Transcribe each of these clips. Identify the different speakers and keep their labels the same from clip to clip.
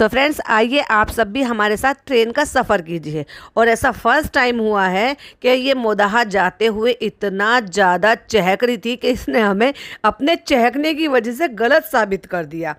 Speaker 1: तो फ्रेंड्स आइए आप सब भी हमारे साथ ट्रेन का सफ़र कीजिए और ऐसा फर्स्ट टाइम हुआ है कि ये मोदाहा जाते हुए इतना ज़्यादा चहक रही थी कि इसने हमें अपने चहकने की वजह से गलत साबित कर दिया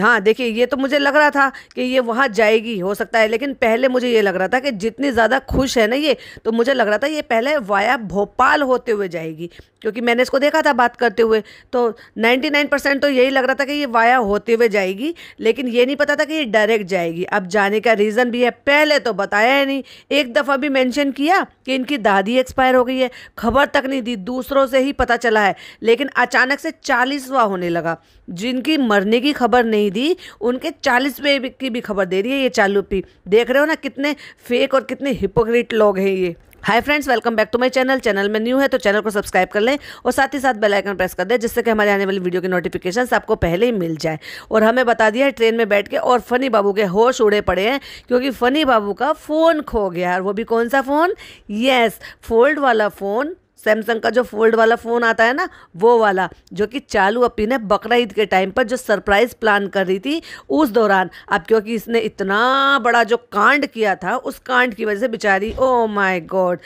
Speaker 1: हाँ देखिए ये तो मुझे लग रहा था कि ये वहाँ जाएगी हो सकता है लेकिन पहले मुझे ये लग रहा था कि जितनी ज़्यादा खुश है ना ये तो मुझे लग रहा था ये पहले वाया भोपाल होते हुए जाएगी क्योंकि मैंने इसको देखा था बात करते हुए तो 99 परसेंट तो यही लग रहा था कि ये वाया होते हुए जाएगी लेकिन ये नहीं पता था कि ये डायरेक्ट जाएगी अब जाने का रीज़न भी है पहले तो बताया ही नहीं एक दफ़ा भी मेंशन किया कि इनकी दादी एक्सपायर हो गई है खबर तक नहीं दी दूसरों से ही पता चला है लेकिन अचानक से चालीसवा होने लगा जिनकी मरने की खबर नहीं दी उनके चालीसवें की भी खबर दे रही है ये चालू पी देख रहे हो ना कितने फेक और कितने हिपोक्रेट लोग हैं ये hi friends welcome back to my channel channel में न्यू है तो चैनल को सब्सक्राइब कर लें और साथ ही साथ बेल आइकन प्रेस कर दें जिससे कि हमारे आने वाली वीडियो की नोटिफिकेशन आपको पहले ही मिल जाए और हमें बता दिया है ट्रेन में बैठ के और फ़नी बाबू के होश उड़े पड़े हैं क्योंकि फ़नी बाबू का फ़ोन खो गया और वो भी कौन सा फ़ोन येस फोल्ड वाला फ़ोन सैमसंग का जो फोल्ड वाला फ़ोन आता है ना वो वाला जो कि चालू अपी ने बकरा ईद के टाइम पर जो सरप्राइज़ प्लान कर रही थी उस दौरान अब क्योंकि इसने इतना बड़ा जो कांड किया था उस कांड की वजह से बेचारी ओ oh माय गॉड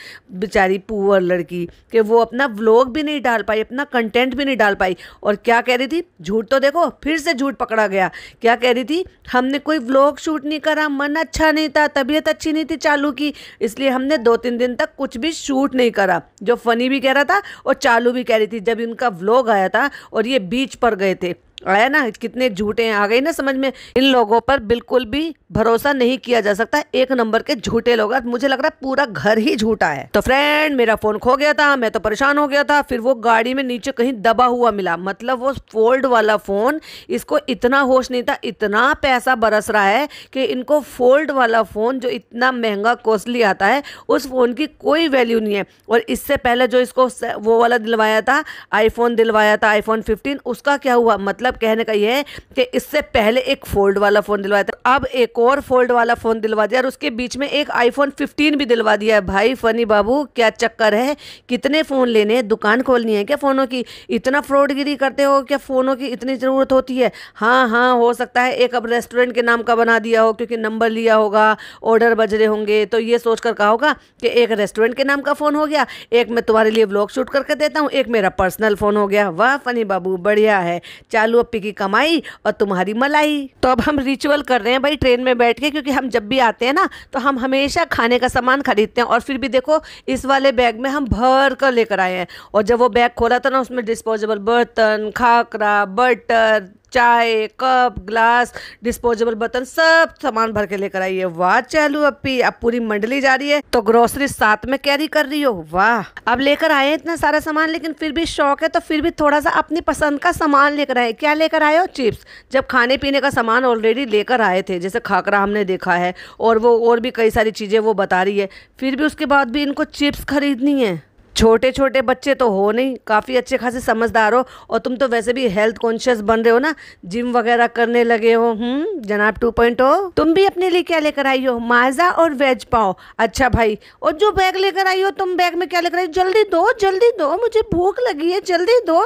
Speaker 1: बेचारी पुअर लड़की कि वो अपना व्लॉग भी नहीं डाल पाई अपना कंटेंट भी नहीं डाल पाई और क्या कह रही थी झूठ तो देखो फिर से झूठ पकड़ा गया क्या कह रही थी हमने कोई व्लॉग शूट नहीं करा मन अच्छा नहीं था तबीयत अच्छी नहीं थी चालू की इसलिए हमने दो तीन दिन तक कुछ भी शूट नहीं करा जो फनी सनी भी कह रहा था और चालू भी कह रही थी जब इनका व्लॉग आया था और ये बीच पर गए थे आया ना कितने झूठे आ गई ना समझ में इन लोगों पर बिल्कुल भी भरोसा नहीं किया जा सकता एक नंबर के झूठे लोग मुझे लग रहा है पूरा घर ही झूठा है तो फ्रेंड मेरा फोन खो गया था मैं तो परेशान हो गया था फिर वो गाड़ी में नीचे कहीं दबा हुआ मिला मतलब वो फोल्ड वाला फोन इसको इतना होश नहीं था इतना पैसा बरस रहा है कि इनको फोल्ड वाला फोन जो इतना महंगा कॉस्टली आता है उस फोन की कोई वैल्यू नहीं है और इससे पहले जो इसको वो वाला दिलवाया था आईफोन दिलवाया था आईफोन फिफ्टीन उसका क्या हुआ मतलब मतलब कहने का ये है कि इससे पहले एक फोल्ड वाला फ़ोन दिलवाया था अब एक और फोल्ड वाला फ़ोन दिलवा दिया और उसके बीच में एक आईफोन फिफ्टीन भी दिलवा दिया है भाई फ़नी बाबू क्या चक्कर है कितने फ़ोन लेने हैं दुकान खोलनी है क्या फ़ोनों की इतना फ्रॉडगिरी करते हो क्या फ़ोनों की इतनी ज़रूरत होती है हाँ हाँ हो सकता है एक अब रेस्टोरेंट के नाम का बना दिया हो क्योंकि नंबर लिया होगा ऑर्डर बज रहे होंगे तो ये सोच कर कहा होगा कि एक रेस्टोरेंट के नाम का फ़ोन हो गया एक मैं तुम्हारे लिए ब्लॉग शूट करके देता हूँ एक मेरा पर्सनल फ़ोन हो गया वाह फ़नी बाबू बढ़िया है चालू रुपये की कमाई और तुम्हारी मलाई तो अब हम रिचुअल कर रहे हैं भाई ट्रेन में बैठ के क्योंकि हम जब भी आते हैं ना तो हम हमेशा खाने का सामान खरीदते हैं और फिर भी देखो इस वाले बैग में हम भर कर लेकर आए हैं और जब वो बैग खोला था ना उसमें डिस्पोजेबल बर्तन खाकरा बटर चाय कप ग्लास डिस्पोजेबल बर्तन सब सामान भर के लेकर आई है वाह अब अपी अब पूरी मंडली जा रही है तो ग्रोसरी साथ में कैरी कर रही हो वाह अब लेकर आए इतना सारा सामान लेकिन फिर भी शौक है तो फिर भी थोड़ा सा अपनी पसंद का सामान लेकर आए क्या लेकर आए हो चिप्स जब खाने पीने का सामान ऑलरेडी लेकर आए थे जैसे खाकरा हमने देखा है और वो और भी कई सारी चीज़ें वो बता रही है फिर भी उसके बाद भी इनको चिप्स खरीदनी है छोटे छोटे बच्चे तो हो नहीं काफ़ी अच्छे खासे समझदार हो और तुम तो वैसे भी हेल्थ कॉन्शियस बन रहे हो ना जिम वगैरह करने लगे हो हम्म जनाब टू पॉइंट हो तुम भी अपने लिए क्या लेकर आई हो माजा और वेज पाओ अच्छा भाई और जो बैग लेकर आई हो तुम बैग में क्या लेकर आई जल्दी दो जल्दी दो मुझे भूख लगी है जल्दी दो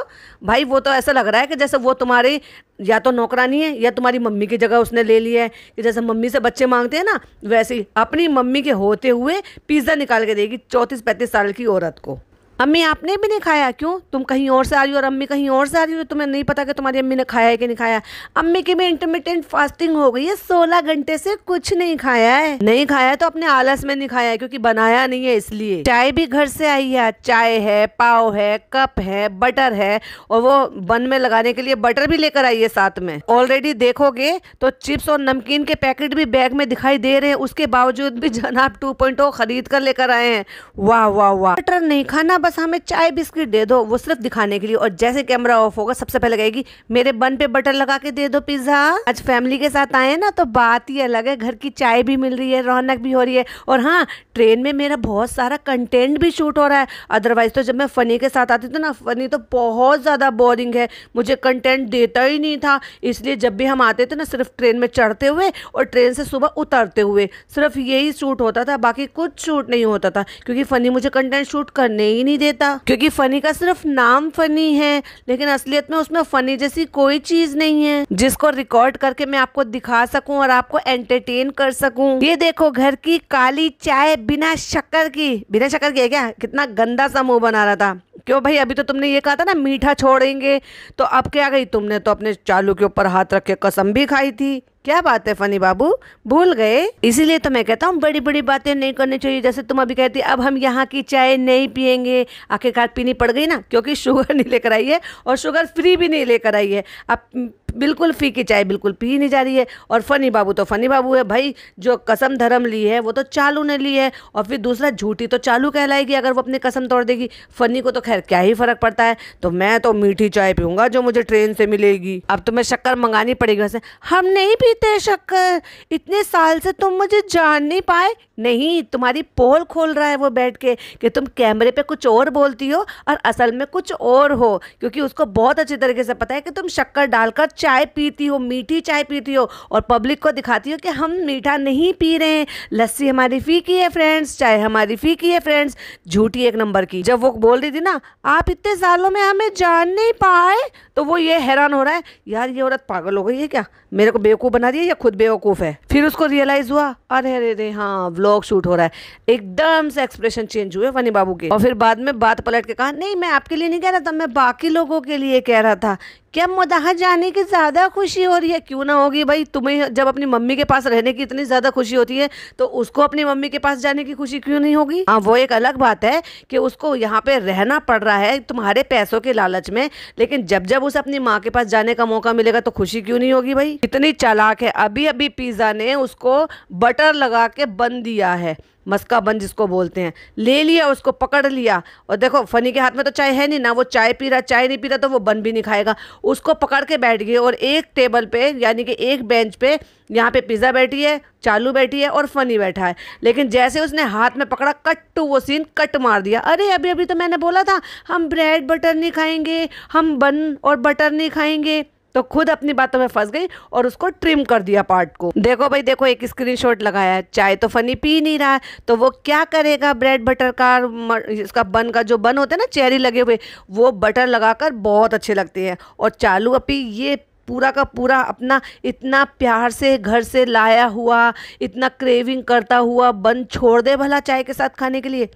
Speaker 1: भाई वो तो ऐसा लग रहा है कि जैसे वो तुम्हारी या तो नौकरानी है या तुम्हारी मम्मी की जगह उसने ले लिया है कि जैसे मम्मी से बच्चे मांगते हैं ना वैसे ही अपनी मम्मी के होते हुए पिज़्ज़ा निकाल के देगी चौंतीस पैंतीस साल की औरत को अम्मी आपने भी नहीं खाया क्यों तुम कहीं और से आ रही हो और अम्मी कहीं और से आ रही हो तो तुम्हें नहीं पता कि तुम्हारी अम्मी ने खाया है कि नहीं खाया अम्मी की भी इंटरमीडियंट फास्टिंग हो गई है सोलह घंटे से कुछ नहीं खाया है नहीं खाया है तो अपने आलस में नहीं खाया है क्योंकि बनाया नहीं है इसलिए चाय भी घर से आई है चाय है पाव है कप है बटर है और वो बन में लगाने के लिए बटर भी लेकर आई है साथ में ऑलरेडी देखोगे तो चिप्स और नमकीन के पैकेट भी बैग में दिखाई दे रहे हैं उसके बावजूद भी जनाब टू oh खरीद कर लेकर आए हैं वाह वाह वाह बटर नहीं खाना बस हमें चाय बिस्किट दे दो वो सिर्फ दिखाने के लिए और जैसे कैमरा ऑफ होगा सबसे पहले कहेगी मेरे बन पे बटर लगा के दे दो पिज्जा आज फैमिली के साथ आए ना तो बात ही अलग है घर की चाय भी मिल रही है रौनक भी हो रही है और हाँ ट्रेन में मेरा बहुत सारा कंटेंट भी शूट हो रहा है अदरवाइज तो जब मैं फनी के साथ आती थी तो ना फनी तो बहुत ज़्यादा बोरिंग है मुझे कंटेंट देता ही नहीं था इसलिए जब भी हम आते थे ना सिर्फ ट्रेन में चढ़ते हुए और ट्रेन से सुबह उतरते हुए सिर्फ यही शूट होता था बाकी कुछ शूट नहीं होता था क्योंकि फ़नी मुझे कंटेंट शूट करने ही नहीं नहीं देता क्योंकि फ़नी का सिर्फ नाम फ़नी है लेकिन असलियत में उसमें फ़नी जैसी कोई चीज़ नहीं है जिसको रिकॉर्ड करके मैं आपको दिखा सकूं और आपको एंटरटेन कर सकूं ये देखो घर की काली चाय बिना शक्कर की बिना शक्कर की है क्या कितना गंदा सा मुंह बना रहा था क्यों भाई अभी तो तुमने ये कहा था ना मीठा छोड़ेंगे तो अब क्या गई तुमने तो अपने चालू के ऊपर हाथ रख के कसम भी खाई थी क्या बात है फनी बाबू भूल गए इसीलिए तो मैं कहता हूँ बड़ी बड़ी बातें नहीं करनी चाहिए जैसे तुम अभी कहती अब हम यहाँ की चाय नहीं पियेंगे आखिरकार पीनी पड़ गई ना क्योंकि शुगर नहीं लेकर आई है और शुगर फ्री भी नहीं लेकर आई है अब बिल्कुल फी की चाय बिल्कुल पी नहीं जा रही है और फनी बाबू तो फनी बाबू है भाई जो कसम धर्म ली है वो तो चालू ने ली है और फिर दूसरा झूठी तो चालू कहलाएगी अगर वो अपनी कसम तोड़ देगी फनी को तो खैर क्या ही फर्क पड़ता है तो मैं तो मीठी चाय पीऊंगा जो मुझे ट्रेन से मिलेगी अब तो मैं शक्कर मंगानी पड़ेगी वैसे हम नहीं पी शक्कर इतने साल से तुम मुझे जान नहीं पाए नहीं तुम्हारी पोल खोल रहा है वो बैठ के कि तुम कैमरे पे कुछ और बोलती हो और असल में कुछ और हो क्योंकि उसको बहुत अच्छी तरीके से पता है कि तुम शक्कर डालकर चाय पीती हो मीठी चाय पीती हो और पब्लिक को दिखाती हो कि हम मीठा नहीं पी रहे हैं लस्सी हमारी फीकी है फ्रेंड्स चाय हमारी फीकी है फ्रेंड्स झूठी एक नंबर की जब वो बोल रही थी ना आप इतने सालों में हमें जान नहीं पाए तो वो ये हैरान हो रहा है यार ये औरत पागल हो गई है क्या मेरे को बेवकूफ़ बना दिया या खुद बेवकूफ़ है फिर उसको रियलाइज़ हुआ अरे अरे अरे हाँ व्लॉग शूट हो रहा है एकदम से एक्सप्रेशन चेंज हुए वनी बाबू के और फिर बाद में बात पलट के कहा नहीं मैं आपके लिए नहीं कह रहा था मैं बाकी लोगों के लिए कह रहा था क्या मदाह जाने की ज़्यादा खुशी हो रही है क्यों ना होगी भाई तुम्हें जब अपनी मम्मी के पास रहने की इतनी ज़्यादा खुशी होती है तो उसको अपनी मम्मी के पास जाने की खुशी क्यों नहीं होगी हाँ वो एक अलग बात है कि उसको यहाँ पे रहना पड़ रहा है तुम्हारे पैसों के लालच में लेकिन जब जब उसे अपनी माँ के पास जाने का मौका मिलेगा तो खुशी क्यों नहीं होगी भाई इतनी चालाक है अभी अभी पिज़्ज़ा ने उसको बटर लगा के बन दिया है मस्का बन जिसको बोलते हैं ले लिया उसको पकड़ लिया और देखो फनी के हाथ में तो चाय है नहीं ना वो चाय पी रहा चाय नहीं पी रहा तो वो बन भी नहीं खाएगा उसको पकड़ के बैठ गए और एक टेबल पे यानी कि एक बेंच पे यहाँ पे पिज़्ज़ा बैठी है चालू बैठी है और फनी बैठा है लेकिन जैसे उसने हाथ में पकड़ा कट टू वो सीन कट मार दिया अरे अभी अभी तो मैंने बोला था हम ब्रेड बटर नहीं खाएंगे हम बन और बटर नहीं खाएंगे तो खुद अपनी बातों में फंस गई और उसको ट्रिम कर दिया पार्ट को देखो भाई देखो एक स्क्रीनशॉट लगाया है चाय तो फनी पी नहीं रहा है तो वो क्या करेगा ब्रेड बटर का इसका बन का जो बन होता है ना चेरी लगे हुए वो बटर लगाकर बहुत अच्छे लगते हैं और चालू अपी ये पूरा का पूरा अपना इतना प्यार से घर से लाया हुआ इतना क्रेविंग करता हुआ बन छोड़ दे भला चाय के साथ खाने के लिए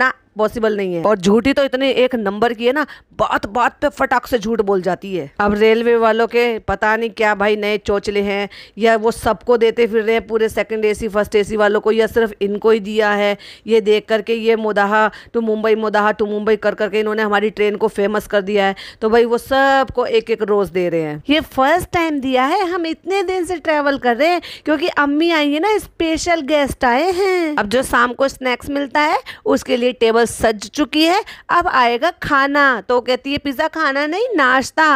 Speaker 1: ना पॉसिबल नहीं है और झूठी तो इतने एक नंबर की है ना बात बात पे फटाक से झूठ बोल जाती है अब रेलवे वालों के पता नहीं क्या भाई नए चोचले हैं या वो सबको देते फिर रहे हैं पूरे सेकंड एसी फर्स्ट एसी वालों को या सिर्फ इनको ही दिया है ये देख करके ये मुदाहा टू मुंबई मुदाह टू मुंबई कर करके इन्होंने हमारी ट्रेन को फेमस कर दिया है तो भाई वो सबको एक एक रोज दे रहे हैं ये फर्स्ट टाइम दिया है हम इतने दिन से ट्रेवल कर रहे हैं क्योंकि अम्मी आई है ना स्पेशल गेस्ट आए हैं अब जो शाम को स्नैक्स मिलता है उसके लिए टेबल सज चुकी है अब आएगा खाना तो कहती है पिज़्ज़ा खाना नहीं नाश्ता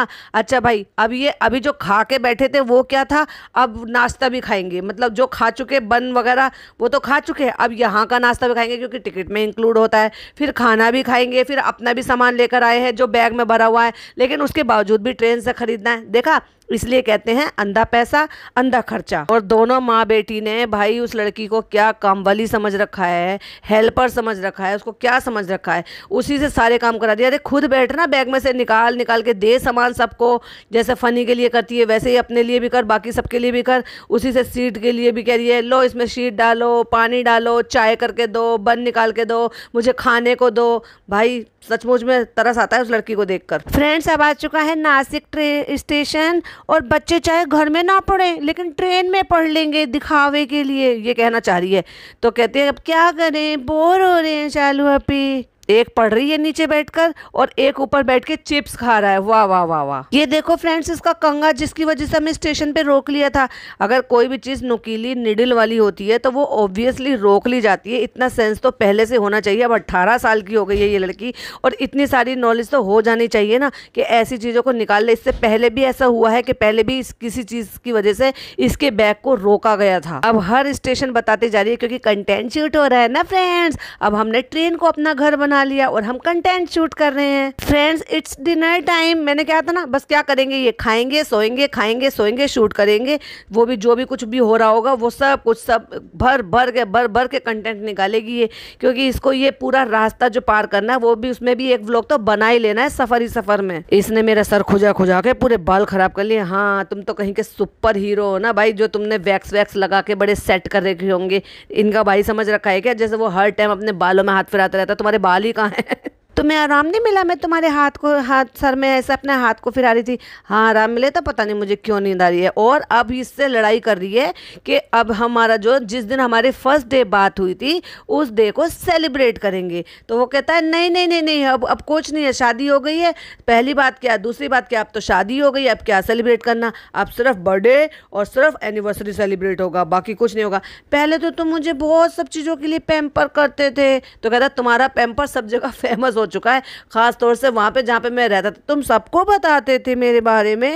Speaker 1: अच्छा भाई अब ये अभी जो खा के बैठे थे वो क्या था अब नाश्ता भी खाएंगे मतलब जो खा चुके बन वगैरह वो तो खा चुके हैं अब यहाँ का नाश्ता भी खाएंगे क्योंकि टिकट में इंक्लूड होता है फिर खाना भी खाएंगे फिर अपना भी सामान लेकर आए हैं जो बैग में भरा हुआ है लेकिन उसके बावजूद भी ट्रेन से ख़रीदना है देखा इसलिए कहते हैं अंधा पैसा अंधा खर्चा और दोनों माँ बेटी ने भाई उस लड़की को क्या काम वाली समझ रखा है हेल्पर समझ रखा है उसको क्या समझ रखा है उसी से सारे काम करा दिया अरे खुद बैठना बैग में से निकाल निकाल के दे सामान सबको जैसे फ़नी के लिए करती है वैसे ही अपने लिए भी कर बाकी सबके लिए भी कर उसी से सीट के लिए भी कह रही है लो इसमें शीट डालो पानी डालो चाय करके दो बन निकाल के दो मुझे खाने को दो भाई सचमुच में तरस आता है उस लड़की को देख फ्रेंड्स अब आ चुका है नासिक स्टेशन और बच्चे चाहे घर में ना पढ़ें लेकिन ट्रेन में पढ़ लेंगे दिखावे के लिए ये कहना चाह रही है तो कहते हैं अब क्या करें बोर हो रहे हैं चालू अपी एक पढ़ रही है नीचे बैठकर और एक ऊपर बैठ के चिप्स खा रहा है वाह वाह वाह वाह ये देखो फ्रेंड्स इसका कंगा जिसकी वजह से हमें स्टेशन पे रोक लिया था अगर कोई भी चीज़ नुकीली निडिल वाली होती है तो वो ऑब्वियसली रोक ली जाती है इतना सेंस तो पहले से होना चाहिए अब अट्ठारह साल की हो गई है ये लड़की और इतनी सारी नॉलेज तो हो जानी चाहिए ना कि ऐसी चीज़ों को निकाल ले इससे पहले भी ऐसा हुआ है कि पहले भी किसी चीज़ की वजह से इसके बैग को रोका गया था अब हर स्टेशन बताती जा रही है क्योंकि कंटेंट शूट हो रहा है ना फ्रेंड्स अब हमने ट्रेन को अपना घर बना बना लिया और हम कंटेंट शूट कर रहे हैं फ्रेंड्स इट्स डिनर टाइम मैंने क्या था ना बस क्या करेंगे ये खाएंगे सोएंगे खाएंगे सोएंगे शूट करेंगे वो भी जो भी कुछ भी हो रहा होगा वो सब कुछ सब भर भर के भर भर के कंटेंट निकालेगी ये क्योंकि इसको ये पूरा रास्ता जो पार करना है वो भी उसमें भी एक व्लॉग तो बना ही लेना है सफर ही सफर में इसने मेरा सर खुजा खुजा के पूरे बाल खराब कर लिए हाँ तुम तो कहीं के सुपर हीरो हो ना भाई जो तुमने वैक्स वैक्स लगा के बड़े सेट कर रखे होंगे इनका भाई समझ रखा है क्या जैसे वो हर टाइम अपने बालों में हाथ फिराता रहता है तुम्हारे बाल मालिक है મેરામ નહિ મિલા મે તુમરે હાથ કો હાથ સર મે એસા અપના હાથ કો ફિરાલી થી હા આરામ મિલે તો પતા નહિ મુજે ક્યો નીંદ આરી હે ઓર અભી ઇસસે લડાઈ કર રહી હે કે અભ હમારા જો જિસ દિન હમારે ફર્સ્ટ ડે બાત હુઈ થી ઉસ દે કો સેલિબ્રેટ કરેંગે તો વો કહેતા હે નહિ નહિ નહિ નહિ અભ અભ કોચ નહિ યે شادی હો ગઈ હે પહેલી બાત ક્યા દૂસરી બાત ક્યા આપ તો شادی હો ગઈ હે અભ ક્યા સેલિબ્રેટ કરના આપ સરફ બર્થડે ઓર સરફ એનિવર્સરી સેલિબ્રેટ હોગા બાકી કુછ નહિ હોગા પહેલે તો તુ મુજે બહોત સબ ચીજો કે લિયે પેમ્પર કરતે થે તો કહેતા તુમારા પેમ્પર સબ જગહ કા ફેમસ चुका है ख़ास तौर से वहाँ पे जहाँ पे मैं रहता था तुम सबको बताते थे मेरे बारे में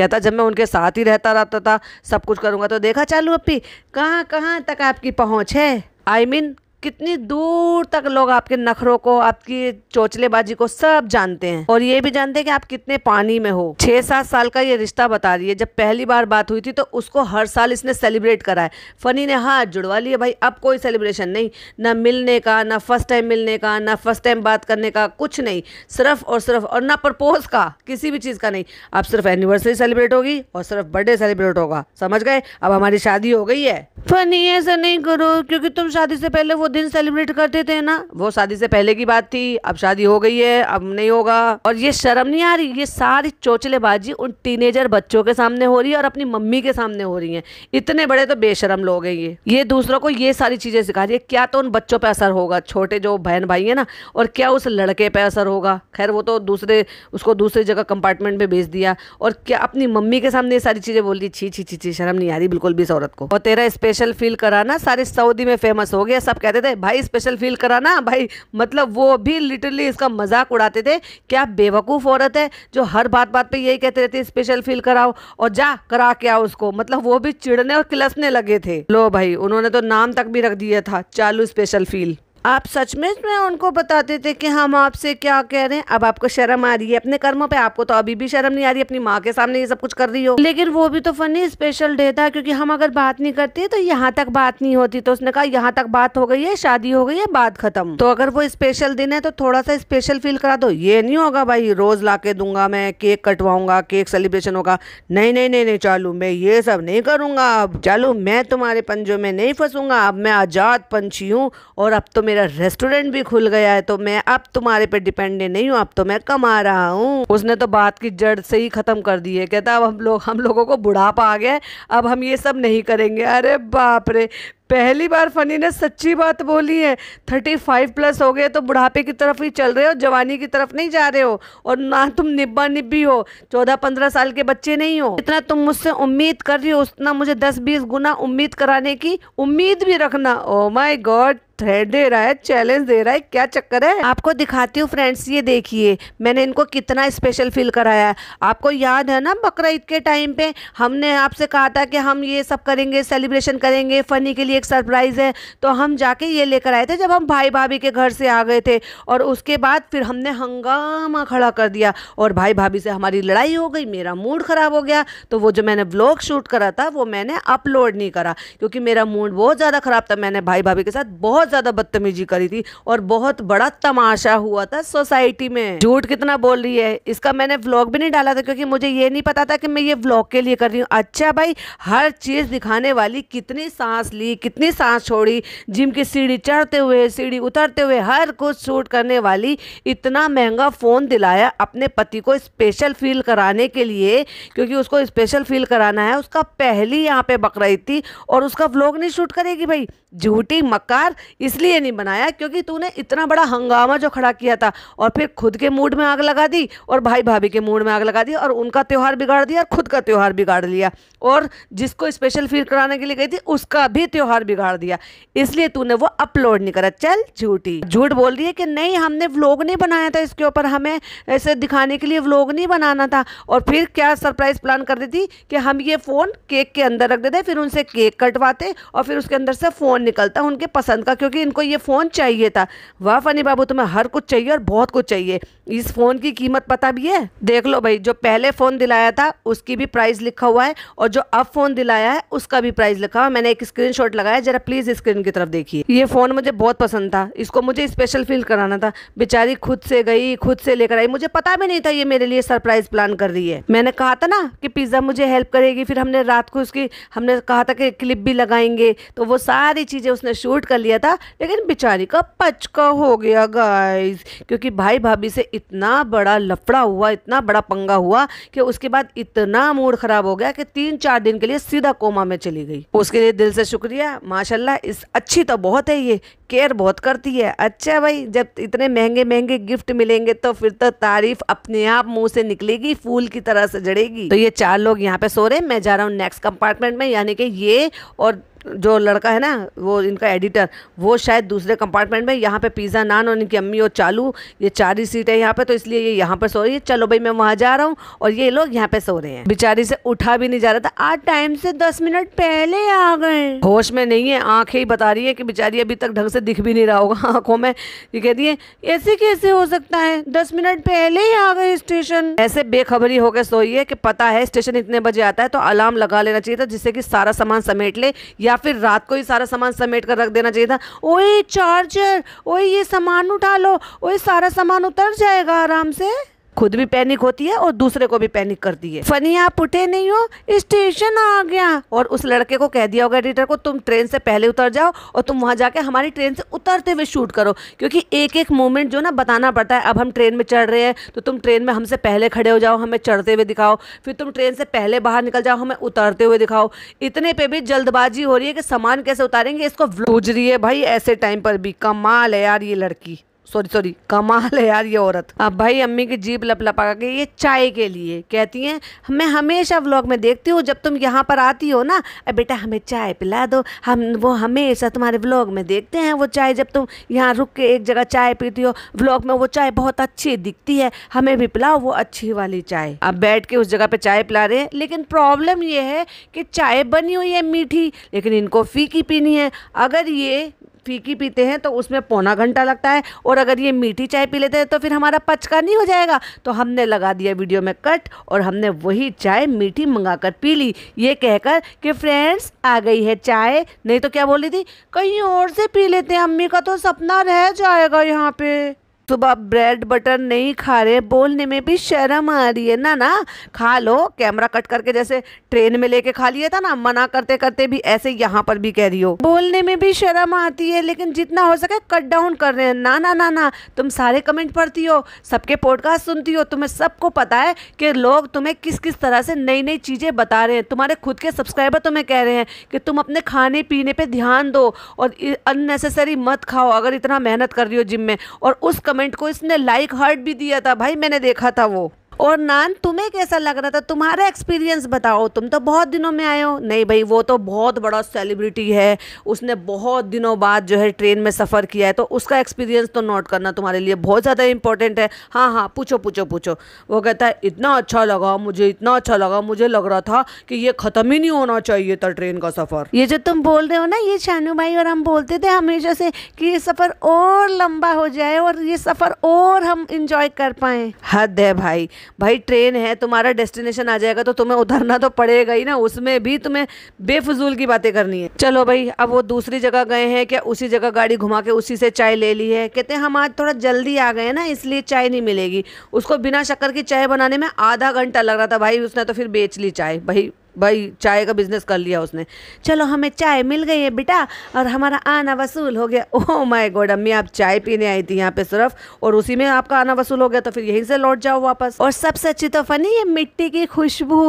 Speaker 1: कहता जब मैं उनके साथ ही रहता रहता था सब कुछ करूँगा तो देखा चालू अपी कहाँ कहाँ तक आपकी पहुँच है आई I मीन mean, कितनी दूर तक लोग आपके नखरों को आपकी चोचलेबाजी को सब जानते हैं और ये भी जानते हैं कि आप कितने पानी में हो छह सात साल का ये रिश्ता बता रही है जब पहली बार बात हुई थी तो उसको हर साल इसने सेलिब्रेट करा है फनी ने हाथ जुड़वा लिया भाई अब कोई सेलिब्रेशन नहीं ना मिलने का ना फर्स्ट टाइम मिलने का ना फर्स्ट टाइम बात करने का कुछ नहीं सिर्फ और सिर्फ और ना प्रपोज का किसी भी चीज़ का नहीं अब सिर्फ एनिवर्सरी सेलिब्रेट होगी और सिर्फ बर्थडे सेलिब्रेट होगा समझ गए अब हमारी शादी हो गई है फनी ऐसा नहीं करो क्योंकि तुम शादी से पहले वो दिन सेलिब्रेट करते थे ना वो शादी से पहले की बात थी अब शादी हो गई है अब नहीं होगा और ये शर्म नहीं आ रही ये सारी चोचलेबाजी उन टीनेजर बच्चों के सामने हो रही है और अपनी मम्मी के सामने हो रही है इतने बड़े तो बेशरम लोग हैं ये ये दूसरों को ये सारी चीजें सिखा रही है क्या तो उन बच्चों पर असर होगा छोटे जो बहन भाई है ना और क्या उस लड़के पर असर होगा खैर वो तो दूसरे उसको दूसरी जगह कंपार्टमेंट में भेज दिया और क्या अपनी मम्मी के सामने ये सारी चीजें बोल रही छी छी छी छी शर्म नहीं आ रही बिल्कुल भी इस औरत को और तेरा स्पेशल फील कराना सारे सऊदी में फेमस हो गया सब कहते थे भाई स्पेशल फील कराना भाई मतलब वो भी लिटरली इसका मजाक उड़ाते थे क्या बेवकूफ़ औरत है जो हर बात बात पे यही कहते रहते स्पेशल फील कराओ और जा करा के आओ उसको मतलब वो भी चिड़ने और किलसने लगे थे लो भाई उन्होंने तो नाम तक भी रख दिया था चालू स्पेशल फील आप सच में मैं उनको बताते थे कि हम आपसे क्या कह रहे हैं अब आपको शर्म आ रही है अपने कर्मों पे आपको तो अभी भी शर्म नहीं आ रही अपनी माँ के सामने ये सब कुछ कर रही हो लेकिन वो भी तो फनी स्पेशल डे था क्योंकि हम अगर बात नहीं करते तो यहाँ तक बात नहीं होती तो उसने कहा यहाँ तक बात हो गई है शादी हो गई है बात खत्म तो अगर वो स्पेशल दिन है तो थोड़ा सा स्पेशल फील करा दो ये नहीं होगा भाई रोज ला के दूंगा मैं केक कटवाऊंगा केक सेलिब्रेशन होगा नहीं नहीं नहीं नहीं चालू मैं ये सब नहीं करूंगा अब चालू मैं तुम्हारे पंजों में नहीं फंसूंगा अब मैं आजाद पंछी हूँ और अब तो मेरा रेस्टोरेंट भी खुल गया है तो मैं अब तुम्हारे पे डिपेंडेंट नहीं हूँ अब तो मैं कमा रहा हूँ उसने तो बात की जड़ से ही ख़त्म कर दी है कहता अब हम लोग हम लोगों को बुढ़ापा आ गया अब हम ये सब नहीं करेंगे अरे बाप रे पहली बार फनी ने सच्ची बात बोली है थर्टी फाइव प्लस हो गए तो बुढ़ापे की तरफ ही चल रहे हो जवानी की तरफ नहीं जा रहे हो और ना तुम निब्बा निब्बी हो चौदह पंद्रह साल के बच्चे नहीं हो जितना तुम मुझसे उम्मीद कर रही हो उतना मुझे दस बीस गुना उम्मीद कराने की उम्मीद भी रखना ओ माई गॉड थ्रेड दे रहा है चैलेंज दे रहा है क्या चक्कर है आपको दिखाती हूँ फ्रेंड्स ये देखिए मैंने इनको कितना स्पेशल फील कराया है आपको याद है ना बकरा ईद के टाइम पे हमने आपसे कहा था कि हम ये सब करेंगे सेलिब्रेशन करेंगे फनी के लिए लिए एक सरप्राइज़ है तो हम जाके ये लेकर आए थे जब हम भाई भाभी के घर से आ गए थे और उसके बाद फिर हमने हंगामा खड़ा कर दिया और भाई भाभी से हमारी लड़ाई हो गई मेरा मूड ख़राब हो गया तो वो जो मैंने ब्लॉग शूट करा था वो मैंने अपलोड नहीं करा क्योंकि मेरा मूड बहुत ज़्यादा ख़राब था मैंने भाई भाभी के साथ बहुत ज़्यादा बदतमीजी करी थी और बहुत बड़ा तमाशा हुआ था सोसाइटी में झूठ कितना बोल रही है इसका मैंने व्लॉग भी नहीं डाला था क्योंकि मुझे ये नहीं पता था कि मैं ये व्लॉग के लिए कर रही हूँ अच्छा भाई हर चीज़ दिखाने वाली कितनी सांस ली कितनी सांस छोड़ी जिम की सीढ़ी चढ़ते हुए सीढ़ी उतरते हुए हर कुछ शूट करने वाली इतना महंगा फ़ोन दिलाया अपने पति को स्पेशल फील कराने के लिए क्योंकि उसको स्पेशल फील कराना है उसका पहली यहाँ पे बक रही थी और उसका व्लॉग नहीं शूट करेगी भाई झूठी मक्कार इसलिए नहीं बनाया क्योंकि तूने इतना बड़ा हंगामा जो खड़ा किया था और फिर खुद के मूड में आग लगा दी और भाई भाभी के मूड में आग लगा दी और उनका त्यौहार बिगाड़ दिया और खुद का त्यौहार बिगाड़ लिया और जिसको स्पेशल फील कराने के लिए गई थी उसका भी त्यौहार जौहर बिगाड़ दिया इसलिए तूने वो अपलोड नहीं करा चल झूठी झूठ बोल रही है कि नहीं हमने व्लॉग नहीं बनाया था इसके ऊपर हमें ऐसे दिखाने के लिए व्लॉग नहीं बनाना था और फिर क्या सरप्राइज प्लान कर देती कि हम ये फ़ोन केक के अंदर रख देते फिर उनसे केक कटवाते और फिर उसके अंदर से फ़ोन निकलता उनके पसंद का क्योंकि इनको ये फ़ोन चाहिए था वाह फनी बाबू तुम्हें हर कुछ चाहिए और बहुत कुछ चाहिए इस फ़ोन की कीमत पता भी है देख लो भाई जो पहले फ़ोन दिलाया था उसकी भी प्राइस लिखा हुआ है और जो अब फ़ोन दिलाया है उसका भी प्राइस लिखा हुआ मैंने एक स्क्रीन लगाया जरा प्लीज़ स्क्रीन की तरफ देखिए ये फ़ोन मुझे बहुत पसंद था इसको मुझे स्पेशल फील कराना था बेचारी खुद से गई खुद से लेकर आई मुझे पता भी नहीं था ये मेरे लिए सरप्राइज प्लान कर रही है मैंने कहा था ना कि पिज़्ज़ा मुझे हेल्प करेगी फिर हमने रात को उसकी हमने कहा था कि क्लिप भी लगाएंगे तो वो सारी चीज़ें उसने शूट कर लिया था लेकिन बेचारी का पचका हो गया गाइज क्योंकि भाई भाभी से इतना बड़ा लफड़ा हुआ इतना बड़ा पंगा हुआ कि उसके बाद इतना मूड खराब हो गया कि तीन चार दिन के लिए सीधा कोमा में चली गई उसके लिए दिल से शुक्रिया माशाल्लाह इस अच्छी तो बहुत है ये केयर बहुत करती है अच्छा भाई जब इतने महंगे महंगे गिफ्ट मिलेंगे तो फिर तो तारीफ अपने आप मुंह से निकलेगी फूल की तरह से जड़ेगी तो ये चार लोग यहाँ पे सो रहे मैं जा रहा हूँ नेक्स्ट कंपार्टमेंट में यानी कि ये और जो लड़का है ना वो इनका एडिटर वो शायद दूसरे कंपार्टमेंट में यहाँ पे पिज़्ज़ा नान और इनकी अम्मी और चालू ये चार ही सीट है यहाँ पे तो इसलिए ये यहाँ पर सो रही है चलो भाई मैं वहाँ जा रहा हूँ और ये लोग यहाँ पे सो रहे हैं बेचारी से उठा भी नहीं जा रहा था आज टाइम से दस मिनट पहले आ गए होश में नहीं है आँखें ही बता रही है कि बेचारी अभी तक ढंग से दिख भी नहीं रहा होगा आंखों में ये कहती है ऐसे कैसे हो सकता है दस मिनट पहले ही आ गए स्टेशन ऐसे बेखबरी होकर है कि पता है स्टेशन इतने बजे आता है तो अलार्म लगा लेना चाहिए था जिससे कि सारा सामान समेट ले या या फिर रात को ही सारा सामान समेट कर रख देना चाहिए था ओए चार्जर ओए ये सामान उठा लो ओए सारा सामान उतर जाएगा आराम से खुद भी पैनिक होती है और दूसरे को भी पैनिक करती है फनी आप उठे नहीं हो स्टेशन आ गया और उस लड़के को कह दिया होगा एडिटर को तुम ट्रेन से पहले उतर जाओ और तुम वहाँ जाके हमारी ट्रेन से उतरते हुए शूट करो क्योंकि एक एक मोमेंट जो ना बताना पड़ता है अब हम ट्रेन में चढ़ रहे हैं तो तुम ट्रेन में हमसे पहले खड़े हो जाओ हमें चढ़ते हुए दिखाओ फिर तुम ट्रेन से पहले बाहर निकल जाओ हमें उतरते हुए दिखाओ इतने पे भी जल्दबाजी हो रही है कि सामान कैसे उतारेंगे इसको भूज रही है भाई ऐसे टाइम पर भी कमाल है यार ये लड़की सॉरी सॉरी कमाल है यार ये औरत अब भाई अम्मी की जीप लप लपा के ये चाय के लिए कहती हैं मैं हमेशा व्लॉग में देखती हूँ जब तुम यहाँ पर आती हो ना बेटा हमें चाय पिला दो हम वो हमेशा तुम्हारे व्लॉग में देखते हैं वो चाय जब तुम यहाँ रुक के एक जगह चाय पीती हो व्लॉग में वो चाय बहुत अच्छी दिखती है हमें भी पिलाओ वो अच्छी वाली चाय अब बैठ के उस जगह पे चाय पिला रहे हैं लेकिन प्रॉब्लम ये है कि चाय बनी हुई है मीठी लेकिन इनको फीकी पीनी है अगर ये फीकी पीते हैं तो उसमें पौना घंटा लगता है और अगर ये मीठी चाय पी लेते हैं तो फिर हमारा पचका नहीं हो जाएगा तो हमने लगा दिया वीडियो में कट और हमने वही चाय मीठी मंगा कर पी ली ये कहकर कि फ्रेंड्स आ गई है चाय नहीं तो क्या बोली थी कहीं और से पी लेते हैं अम्मी का तो सपना रह जाएगा यहाँ पर सुबह ब्रेड बटर नहीं खा रहे बोलने में भी शर्म आ रही है ना ना खा लो कैमरा कट करके जैसे ट्रेन में लेके खा लिया था ना मना करते करते भी ऐसे यहाँ पर भी कह रही हो बोलने में भी शर्म आती है लेकिन जितना हो सके कट डाउन कर रहे हैं ना ना ना ना तुम सारे कमेंट पढ़ती हो सबके पॉडकास्ट सुनती हो तुम्हें सबको पता है कि लोग तुम्हें किस किस तरह से नई नई चीज़ें बता रहे हैं तुम्हारे खुद के सब्सक्राइबर तुम्हें तो कह रहे हैं कि तुम अपने खाने पीने पर ध्यान दो और अननेसेसरी मत खाओ अगर इतना मेहनत कर रही हो जिम में और उस कमेंट को इसने लाइक हार्ट भी दिया था भाई मैंने देखा था वो और नान तुम्हें कैसा लग रहा था तुम्हारा एक्सपीरियंस बताओ तुम तो बहुत दिनों में आए हो नहीं भाई वो तो बहुत बड़ा सेलिब्रिटी है उसने बहुत दिनों बाद जो है ट्रेन में सफ़र किया है तो उसका एक्सपीरियंस तो नोट करना तुम्हारे लिए बहुत ज़्यादा इंपॉर्टेंट है हाँ हाँ पूछो पूछो पूछो वो कहता है इतना अच्छा लगा मुझे इतना अच्छा लगा मुझे लग रहा था कि ये ख़त्म ही नहीं होना चाहिए था ट्रेन का सफ़र ये जो तुम बोल रहे हो ना ये शानू भाई और हम बोलते थे हमेशा से कि ये सफ़र और लंबा हो जाए और ये सफ़र और हम इंजॉय कर पाएँ हद है भाई भाई ट्रेन है तुम्हारा डेस्टिनेशन आ जाएगा तो तुम्हें उधरना तो पड़ेगा ही ना उसमें भी तुम्हें बेफजूल की बातें करनी है चलो भाई अब वो दूसरी जगह गए हैं क्या उसी जगह गाड़ी घुमा के उसी से चाय ले ली है कहते हैं हम आज थोड़ा जल्दी आ गए ना इसलिए चाय नहीं मिलेगी उसको बिना शक्कर की चाय बनाने में आधा घंटा लग रहा था भाई उसने तो फिर बेच ली चाय भाई भाई चाय का बिजनेस कर लिया उसने चलो हमें चाय मिल गई है बेटा और हमारा आना वसूल हो गया ओह माय गॉड अम्मी आप चाय पीने आई थी यहाँ पे सिर्फ और उसी में आपका आना वसूल हो गया तो फिर यहीं से लौट जाओ वापस और सबसे अच्छी तो फनी है मिट्टी की खुशबू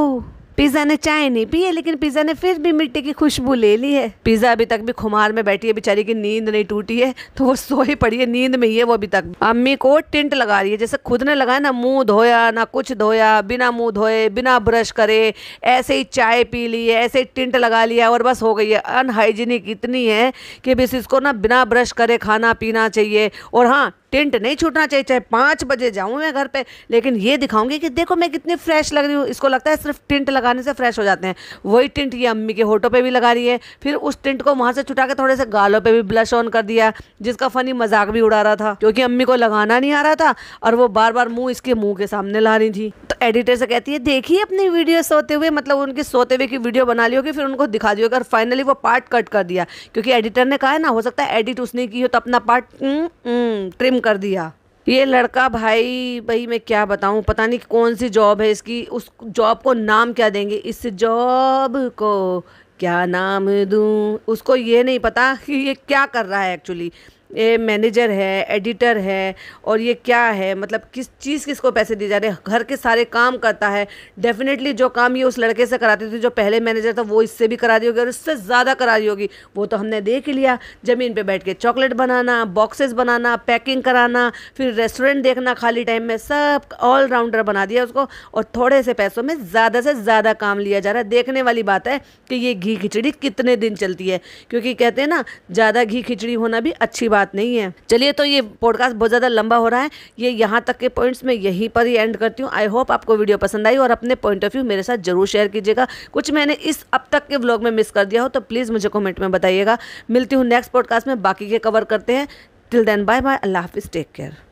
Speaker 1: पिज़्ज़ा ने चाय नहीं पी है लेकिन पिज़्ज़ा ने फिर भी मिट्टी की खुशबू ले ली है पिज़्ज़ा अभी तक भी खुमार में बैठी है बेचारी की नींद नहीं टूटी है तो वो सो ही पड़ी है नींद में ही है वो अभी तक अम्मी को टिंट लगा रही है जैसे खुद ने लगाया ना मुंह धोया ना कुछ धोया बिना मुंह धोए बिना ब्रश करे ऐसे ही चाय पी ली है ऐसे ही टिंट लगा लिया और बस हो गई है अनहाइजीनिक इतनी है कि बस इसको ना बिना ब्रश करे खाना पीना चाहिए और हाँ टेंट नहीं छूटना चाहिए चाहे पाँच बजे जाऊँ मैं घर पर लेकिन ये दिखाऊंगी कि देखो मैं कितनी फ्रेश लग रही हूँ इसको लगता है सिर्फ टेंट लगाने से फ्रेश हो जाते हैं वही टेंट ये अम्मी के होटों पर भी लगा रही है फिर उस टेंट को वहाँ से छुटा के थोड़े से गालों पर भी ब्लश ऑन कर दिया जिसका फ़नी मजाक भी उड़ा रहा था क्योंकि अम्मी को लगाना नहीं आ रहा था और वो बार बार मुंह इसके मुंह के सामने ला रही थी तो एडिटर से कहती है देखिए अपनी वीडियो सोते हुए मतलब उनकी सोते हुए की वीडियो बना ली होगी फिर उनको दिखा दी अगर फाइनली वो पार्ट कट कर दिया क्योंकि एडिटर ने कहा है ना हो सकता है एडिट उसने की हो तो अपना पार्ट न, न, ट्रिम कर दिया ये लड़का भाई भाई मैं क्या बताऊँ पता नहीं कौन सी जॉब है इसकी उस जॉब को नाम क्या देंगे इस जॉब को क्या नाम दूँ उसको ये नहीं पता कि ये क्या कर रहा है एक्चुअली ये मैनेजर है एडिटर है और ये क्या है मतलब किस चीज़ किसको पैसे दिए जा रहे हैं घर के सारे काम करता है डेफिनेटली जो काम ये उस लड़के से कराती थी जो पहले मैनेजर था वो इससे भी करा रही होगी और इससे ज़्यादा करा रही होगी वो तो हमने देख लिया ज़मीन पर बैठ के चॉकलेट बनाना बॉक्सेस बनाना पैकिंग कराना फिर रेस्टोरेंट देखना खाली टाइम में सब ऑल राउंडर बना दिया उसको और थोड़े से पैसों में ज़्यादा से ज़्यादा काम लिया जा रहा है देखने वाली बात है कि ये घी खिचड़ी कितने दिन चलती है क्योंकि कहते हैं ना ज़्यादा घी खिचड़ी होना भी अच्छी बात बात नहीं है चलिए तो ये पॉडकास्ट बहुत ज़्यादा लंबा हो रहा है ये यहाँ तक के पॉइंट्स में यहीं पर ही एंड करती हूँ आई होप आपको वीडियो पसंद आई और अपने पॉइंट ऑफ व्यू मेरे साथ जरूर शेयर कीजिएगा कुछ मैंने इस अब तक के ब्लॉग में मिस कर दिया हो तो प्लीज़ मुझे कॉमेंट में बताइएगा मिलती हूँ नेक्स्ट पॉडकास्ट में बाकी के कवर करते हैं टिल देन बाय बाय अल्लाह हाफिज़ टेक केयर